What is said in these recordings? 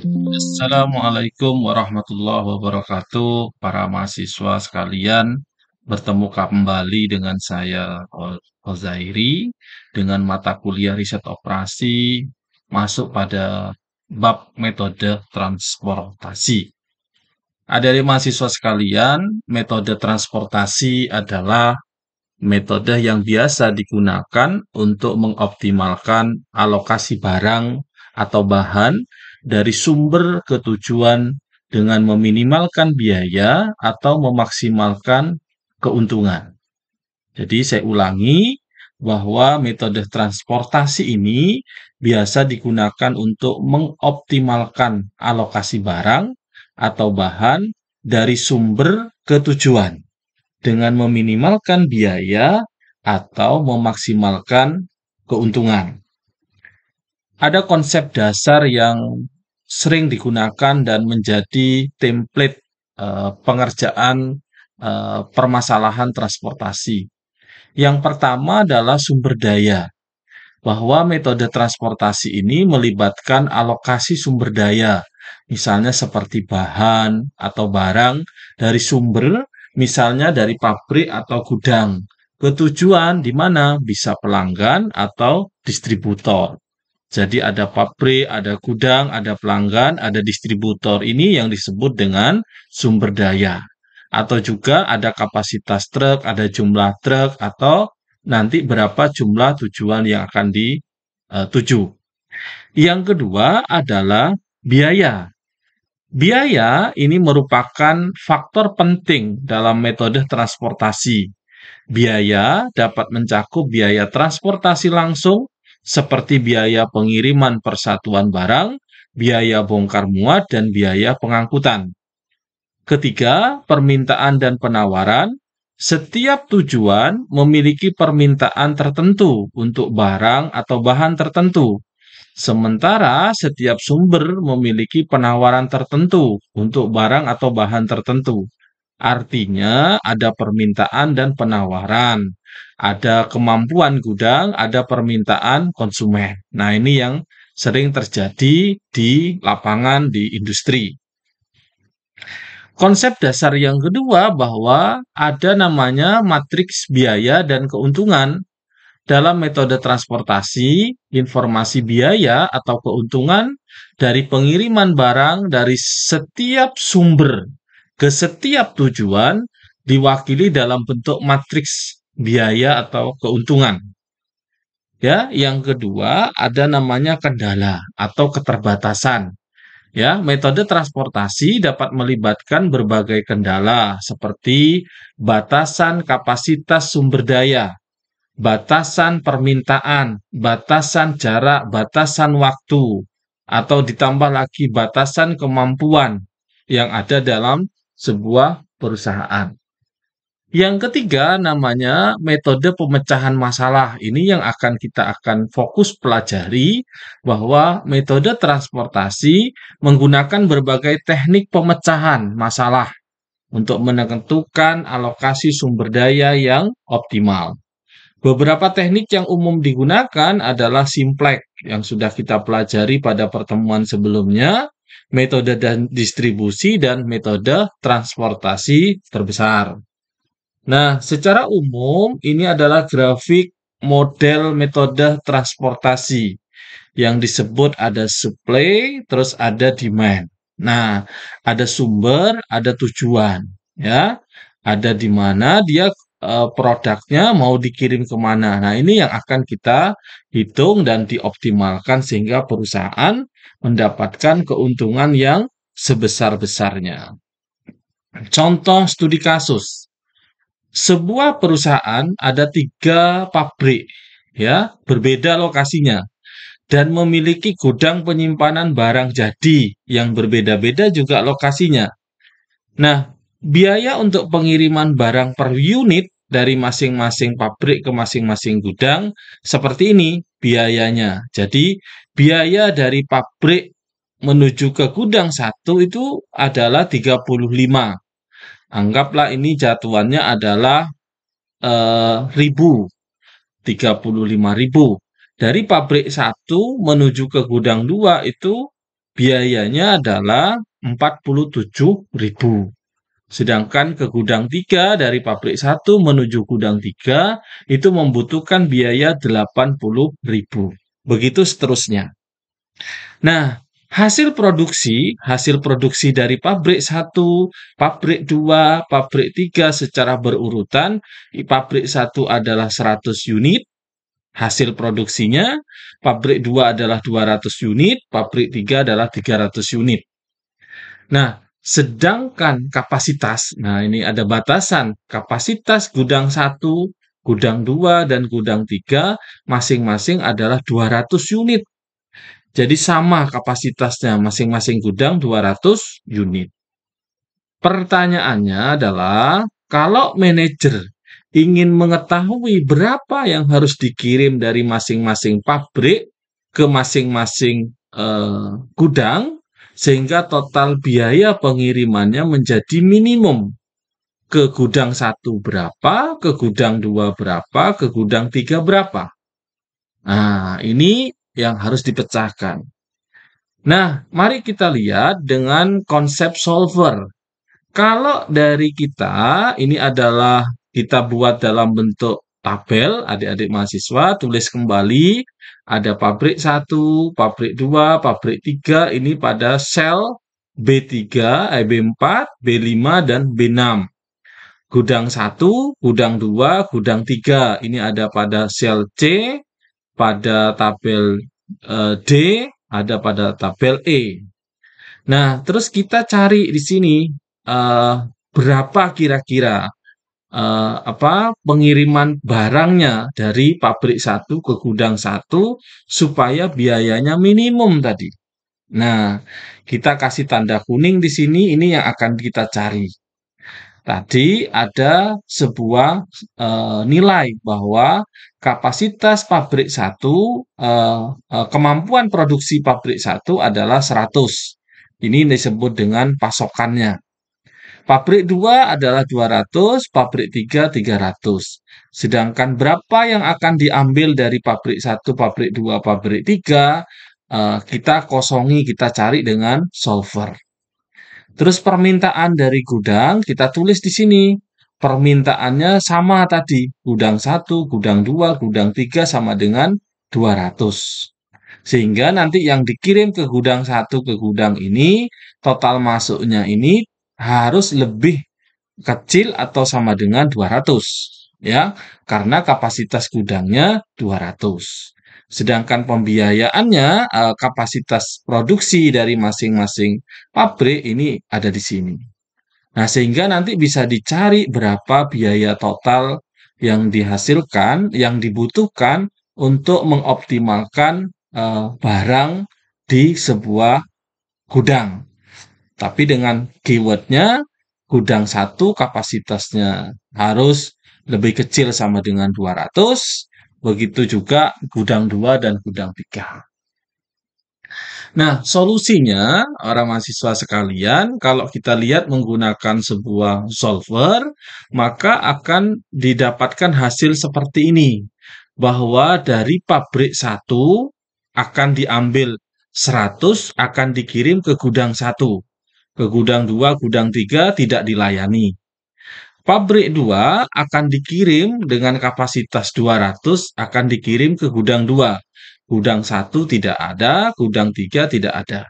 Assalamualaikum warahmatullahi wabarakatuh, para mahasiswa sekalian. Bertemu kembali dengan saya, Ozairi, dengan mata kuliah riset operasi, masuk pada bab metode transportasi. Ada di mahasiswa sekalian, metode transportasi adalah metode yang biasa digunakan untuk mengoptimalkan alokasi barang atau bahan dari sumber ke tujuan dengan meminimalkan biaya atau memaksimalkan keuntungan. Jadi saya ulangi bahwa metode transportasi ini biasa digunakan untuk mengoptimalkan alokasi barang atau bahan dari sumber ke tujuan dengan meminimalkan biaya atau memaksimalkan keuntungan ada konsep dasar yang sering digunakan dan menjadi template uh, pengerjaan uh, permasalahan transportasi. Yang pertama adalah sumber daya, bahwa metode transportasi ini melibatkan alokasi sumber daya, misalnya seperti bahan atau barang dari sumber, misalnya dari pabrik atau gudang, ketujuan di mana bisa pelanggan atau distributor. Jadi ada pabrik, ada gudang, ada pelanggan, ada distributor. Ini yang disebut dengan sumber daya. Atau juga ada kapasitas truk, ada jumlah truk, atau nanti berapa jumlah tujuan yang akan dituju. E, yang kedua adalah biaya. Biaya ini merupakan faktor penting dalam metode transportasi. Biaya dapat mencakup biaya transportasi langsung, seperti biaya pengiriman persatuan barang, biaya bongkar muat, dan biaya pengangkutan. Ketiga, permintaan dan penawaran. Setiap tujuan memiliki permintaan tertentu untuk barang atau bahan tertentu, sementara setiap sumber memiliki penawaran tertentu untuk barang atau bahan tertentu. Artinya ada permintaan dan penawaran, ada kemampuan gudang, ada permintaan konsumen. Nah, ini yang sering terjadi di lapangan di industri. Konsep dasar yang kedua bahwa ada namanya matriks biaya dan keuntungan. Dalam metode transportasi, informasi biaya atau keuntungan dari pengiriman barang dari setiap sumber ke setiap tujuan diwakili dalam bentuk matriks biaya atau keuntungan. Ya, yang kedua ada namanya kendala atau keterbatasan. Ya, metode transportasi dapat melibatkan berbagai kendala seperti batasan kapasitas sumber daya, batasan permintaan, batasan jarak, batasan waktu, atau ditambah lagi batasan kemampuan yang ada dalam sebuah perusahaan. Yang ketiga namanya metode pemecahan masalah. Ini yang akan kita akan fokus pelajari bahwa metode transportasi menggunakan berbagai teknik pemecahan masalah untuk menentukan alokasi sumber daya yang optimal. Beberapa teknik yang umum digunakan adalah simplex yang sudah kita pelajari pada pertemuan sebelumnya, metode dan distribusi, dan metode transportasi terbesar. Nah, secara umum ini adalah grafik model metode transportasi yang disebut ada supply, terus ada demand. Nah, ada sumber, ada tujuan, ya. Ada di mana dia Eh, produknya mau dikirim kemana. Nah, ini yang akan kita hitung dan dioptimalkan sehingga perusahaan mendapatkan keuntungan yang sebesar-besarnya. Contoh studi kasus. Sebuah perusahaan ada tiga pabrik ya berbeda lokasinya dan memiliki gudang penyimpanan barang jadi yang berbeda-beda juga lokasinya. Nah, biaya untuk pengiriman barang per unit dari masing-masing pabrik ke masing-masing gudang seperti ini biayanya. Jadi biaya dari pabrik menuju ke gudang satu itu adalah 35. Anggaplah ini jatuhannya adalah eh, ribu, 35 ribu. Dari pabrik satu menuju ke gudang dua itu biayanya adalah 47 ribu. Sedangkan ke gudang 3 dari pabrik 1 menuju gudang 3 itu membutuhkan biaya 80.000. Begitu seterusnya. Nah, hasil produksi, hasil produksi dari pabrik 1, pabrik 2, pabrik 3 secara berurutan, di pabrik 1 adalah 100 unit, hasil produksinya, pabrik 2 adalah 200 unit, pabrik 3 adalah 300 unit. Nah, Sedangkan kapasitas, nah ini ada batasan, kapasitas gudang 1, gudang 2, dan gudang 3 masing-masing adalah 200 unit. Jadi sama kapasitasnya masing-masing gudang 200 unit. Pertanyaannya adalah, kalau manajer ingin mengetahui berapa yang harus dikirim dari masing-masing pabrik ke masing-masing eh, gudang, sehingga total biaya pengirimannya menjadi minimum ke gudang satu berapa, ke gudang dua berapa, ke gudang tiga berapa. Nah, ini yang harus dipecahkan. Nah, mari kita lihat dengan konsep solver. Kalau dari kita, ini adalah kita buat dalam bentuk tabel, adik-adik mahasiswa tulis kembali ada pabrik 1, pabrik 2, pabrik 3, ini pada sel B3, B4, B5, dan B6. Gudang 1, gudang 2, gudang 3, ini ada pada sel C, pada tabel eh, D, ada pada tabel E. Nah, terus kita cari di sini eh, berapa kira-kira uh, apa pengiriman barangnya dari pabrik satu ke gudang satu supaya biayanya minimum tadi. Nah, kita kasih tanda kuning di sini ini yang akan kita cari. Tadi ada sebuah e, nilai bahwa kapasitas pabrik satu e, e, kemampuan produksi pabrik satu adalah 100. Ini disebut dengan pasokannya. Pabrik 2 adalah 200, pabrik 3 300. Sedangkan berapa yang akan diambil dari pabrik 1, pabrik 2, pabrik 3, eh, kita kosongi, kita cari dengan solver. Terus permintaan dari gudang kita tulis di sini. Permintaannya sama tadi, gudang 1, gudang 2, gudang 3 sama dengan 200. Sehingga nanti yang dikirim ke gudang 1 ke gudang ini total masuknya ini harus lebih kecil atau sama dengan 200 ya karena kapasitas gudangnya 200 sedangkan pembiayaannya eh, kapasitas produksi dari masing-masing pabrik ini ada di sini. Nah, sehingga nanti bisa dicari berapa biaya total yang dihasilkan, yang dibutuhkan untuk mengoptimalkan eh, barang di sebuah gudang. Tapi dengan keywordnya gudang satu kapasitasnya harus lebih kecil sama dengan 200. Begitu juga gudang 2 dan gudang 3. Nah, solusinya orang mahasiswa sekalian, kalau kita lihat menggunakan sebuah solver, maka akan didapatkan hasil seperti ini, bahwa dari pabrik satu akan diambil 100 akan dikirim ke gudang satu. Ke gudang 2, gudang 3 tidak dilayani. Pabrik 2 akan dikirim dengan kapasitas 200 akan dikirim ke gudang 2. Gudang 1 tidak ada, gudang 3 tidak ada.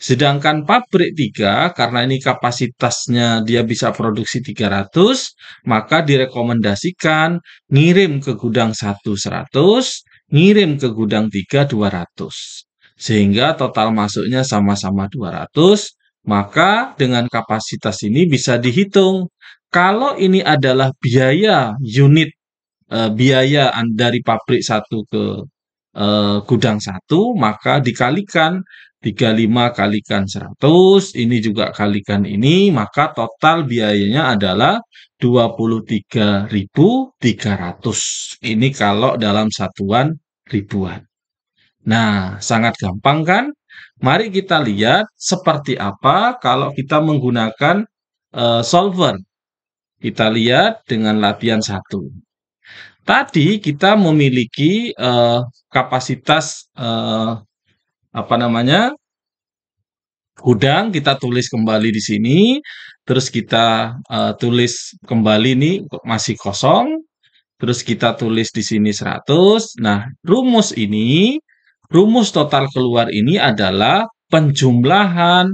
Sedangkan pabrik 3 karena ini kapasitasnya dia bisa produksi 300, maka direkomendasikan ngirim ke gudang 1 100, ngirim ke gudang 3 200. Sehingga total masuknya sama-sama 200, maka dengan kapasitas ini bisa dihitung kalau ini adalah biaya unit e, biaya dari pabrik satu ke e, gudang satu maka dikalikan 35 kalikan 100 ini juga kalikan ini maka total biayanya adalah 23.300 ini kalau dalam satuan ribuan. Nah, sangat gampang kan? Mari kita lihat seperti apa kalau kita menggunakan uh, solver. Kita lihat dengan latihan satu. Tadi kita memiliki uh, kapasitas uh, apa namanya gudang kita tulis kembali di sini terus kita uh, tulis kembali ini masih kosong terus kita tulis di sini 100 nah rumus ini rumus total keluar ini adalah penjumlahan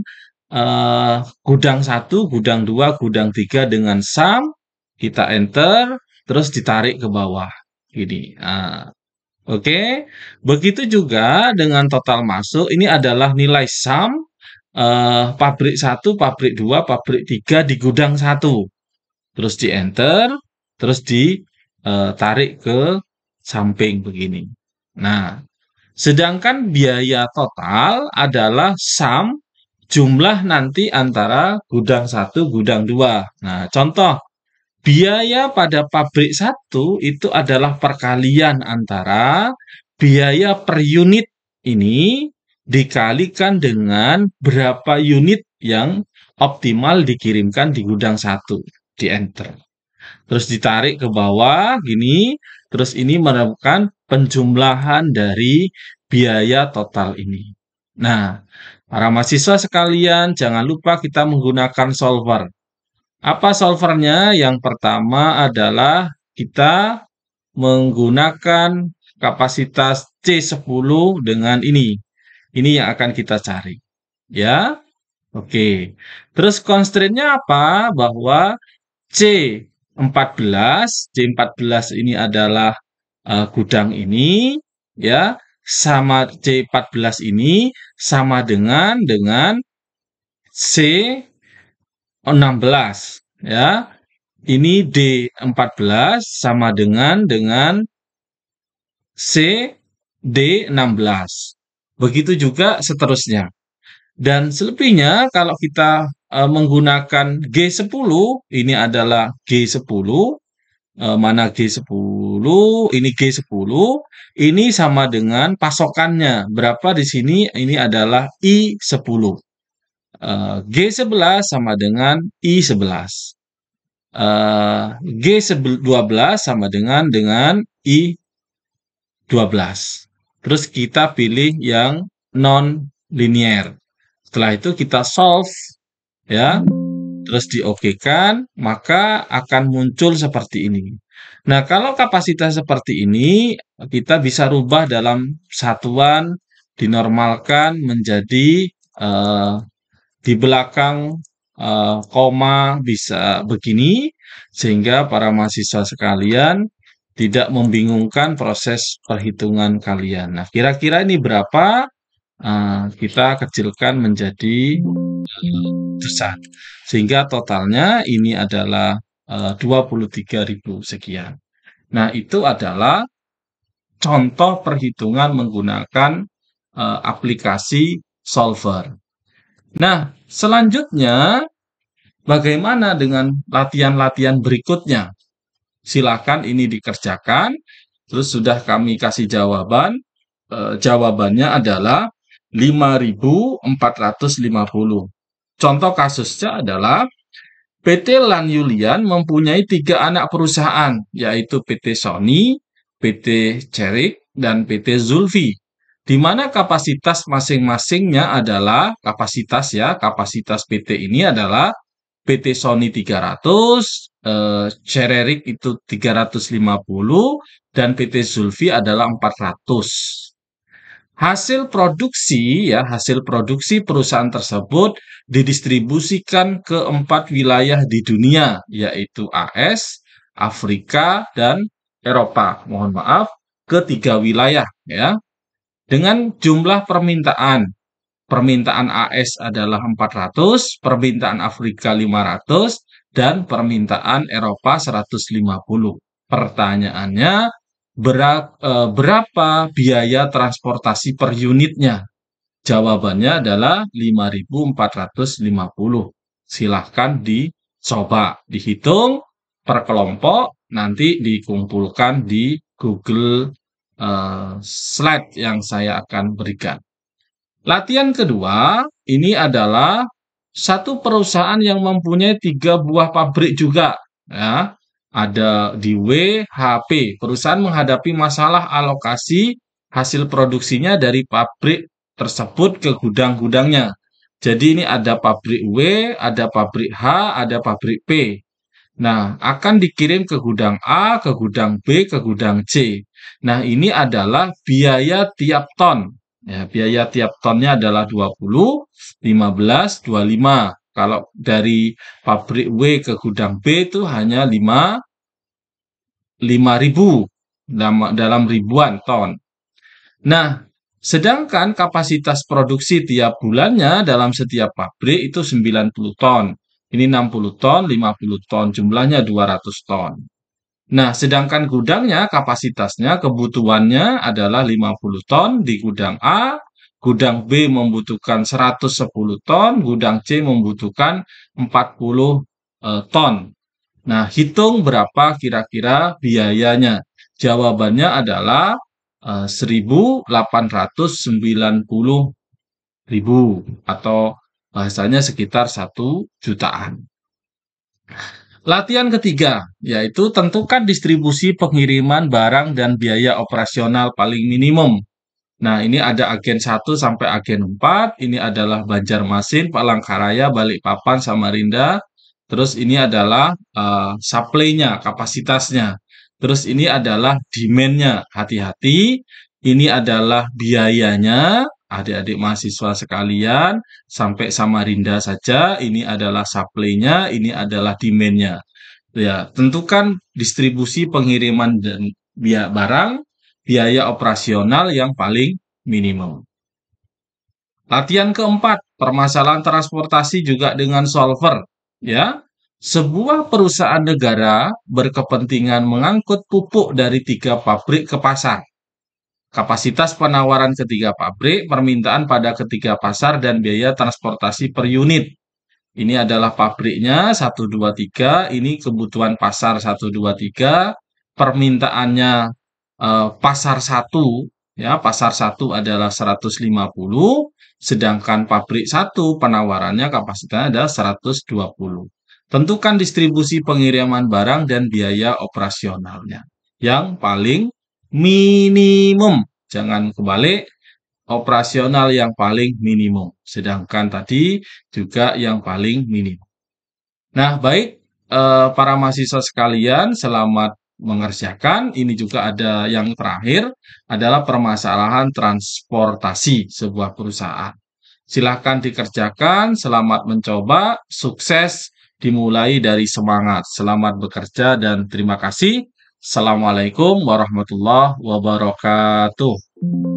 eh, gudang satu, gudang dua, gudang tiga dengan sum, kita enter, terus ditarik ke bawah. Gini. Uh, Oke, okay. begitu juga dengan total masuk, ini adalah nilai sum eh, pabrik 1, pabrik 2, pabrik 3 di gudang 1. Terus di enter, terus ditarik eh, ke samping begini. Nah, Sedangkan biaya total adalah sum jumlah nanti antara gudang satu, gudang dua. Nah, contoh biaya pada pabrik satu itu adalah perkalian antara biaya per unit ini dikalikan dengan berapa unit yang optimal dikirimkan di gudang satu di enter. Terus ditarik ke bawah gini Terus ini merupakan penjumlahan dari biaya total ini. Nah, para mahasiswa sekalian, jangan lupa kita menggunakan solver. Apa solvernya? Yang pertama adalah kita menggunakan kapasitas C10 dengan ini. Ini yang akan kita cari. Ya, oke. Terus constraint-nya apa? Bahwa C 14. d 14 ini adalah uh, gudang ini ya sama C14 ini sama dengan dengan C16 ya. Ini D14 sama dengan dengan C D16. Begitu juga seterusnya. Dan selebihnya kalau kita Eh, menggunakan G10 ini adalah G10 eh, mana G10 ini G10 ini sama dengan pasokannya berapa di sini ini adalah I10 eh, G11 sama dengan I11 G12 sama dengan dengan I12. Terus kita pilih yang non-linear. Setelah itu kita solve ya terus diokekan maka akan muncul seperti ini nah kalau kapasitas seperti ini kita bisa rubah dalam satuan dinormalkan menjadi eh, di belakang eh, koma bisa begini sehingga para mahasiswa sekalian tidak membingungkan proses perhitungan kalian. Nah, kira-kira ini berapa? Uh, kita kecilkan menjadi besar Sehingga totalnya ini adalah eh, uh, 23.000 sekian. Nah, itu adalah contoh perhitungan menggunakan uh, aplikasi solver. Nah, selanjutnya bagaimana dengan latihan-latihan berikutnya? Silakan ini dikerjakan. Terus sudah kami kasih jawaban. E, jawabannya adalah 5450. Contoh kasusnya adalah PT Lan Yulian mempunyai tiga anak perusahaan, yaitu PT Sony, PT Cerik, dan PT Zulfi, di mana kapasitas masing-masingnya adalah kapasitas ya, kapasitas PT ini adalah PT Sony 300, eh, Cererik itu 350, dan PT Zulfi adalah 400 hasil produksi ya hasil produksi perusahaan tersebut didistribusikan ke empat wilayah di dunia yaitu AS, Afrika dan Eropa. Mohon maaf, ketiga wilayah ya. Dengan jumlah permintaan permintaan AS adalah 400, permintaan Afrika 500 dan permintaan Eropa 150. Pertanyaannya, berat, e, eh, berapa biaya transportasi per unitnya? Jawabannya adalah 5.450. Silahkan dicoba, dihitung per kelompok, nanti dikumpulkan di Google e, Slide yang saya akan berikan. Latihan kedua, ini adalah satu perusahaan yang mempunyai tiga buah pabrik juga. Ya ada di WHP, perusahaan menghadapi masalah alokasi hasil produksinya dari pabrik tersebut ke gudang-gudangnya. Jadi ini ada pabrik W, ada pabrik H, ada pabrik P. Nah, akan dikirim ke gudang A, ke gudang B, ke gudang C. Nah, ini adalah biaya tiap ton. Ya, biaya tiap tonnya adalah 20, 15, 25. Kalau dari pabrik W ke gudang B itu hanya 5 5000 dalam, dalam ribuan ton. Nah, sedangkan kapasitas produksi tiap bulannya dalam setiap pabrik itu 90 ton. Ini 60 ton, 50 ton, jumlahnya 200 ton. Nah, sedangkan gudangnya kapasitasnya kebutuhannya adalah 50 ton di gudang A, gudang B membutuhkan 110 ton, gudang C membutuhkan 40 e, ton. Nah, hitung berapa kira-kira biayanya. Jawabannya adalah 1.890.000 e, atau bahasanya sekitar 1 jutaan. Latihan ketiga, yaitu tentukan distribusi pengiriman barang dan biaya operasional paling minimum Nah, ini ada agen 1 sampai agen 4. Ini adalah Banjarmasin, Palangkaraya, Balikpapan, Samarinda. Terus ini adalah uh, supply-nya, kapasitasnya. Terus ini adalah demand-nya. Hati-hati, ini adalah biayanya. Adik-adik mahasiswa sekalian, sampai Samarinda saja, ini adalah supply-nya, ini adalah demand-nya. Ya, tentukan distribusi pengiriman dan biaya barang biaya operasional yang paling minimum. Latihan keempat, permasalahan transportasi juga dengan solver, ya. Sebuah perusahaan negara berkepentingan mengangkut pupuk dari tiga pabrik ke pasar. Kapasitas penawaran ketiga pabrik, permintaan pada ketiga pasar, dan biaya transportasi per unit. Ini adalah pabriknya 123, ini kebutuhan pasar 123, permintaannya Eh, pasar satu ya pasar satu adalah 150 sedangkan pabrik satu penawarannya kapasitasnya adalah 120 tentukan distribusi pengiriman barang dan biaya operasionalnya yang paling minimum jangan kebalik operasional yang paling minimum sedangkan tadi juga yang paling minimum nah baik eh, para mahasiswa sekalian selamat mengerjakan. Ini juga ada yang terakhir adalah permasalahan transportasi sebuah perusahaan. Silahkan dikerjakan, selamat mencoba, sukses, dimulai dari semangat, selamat bekerja, dan terima kasih. Assalamualaikum warahmatullahi wabarakatuh.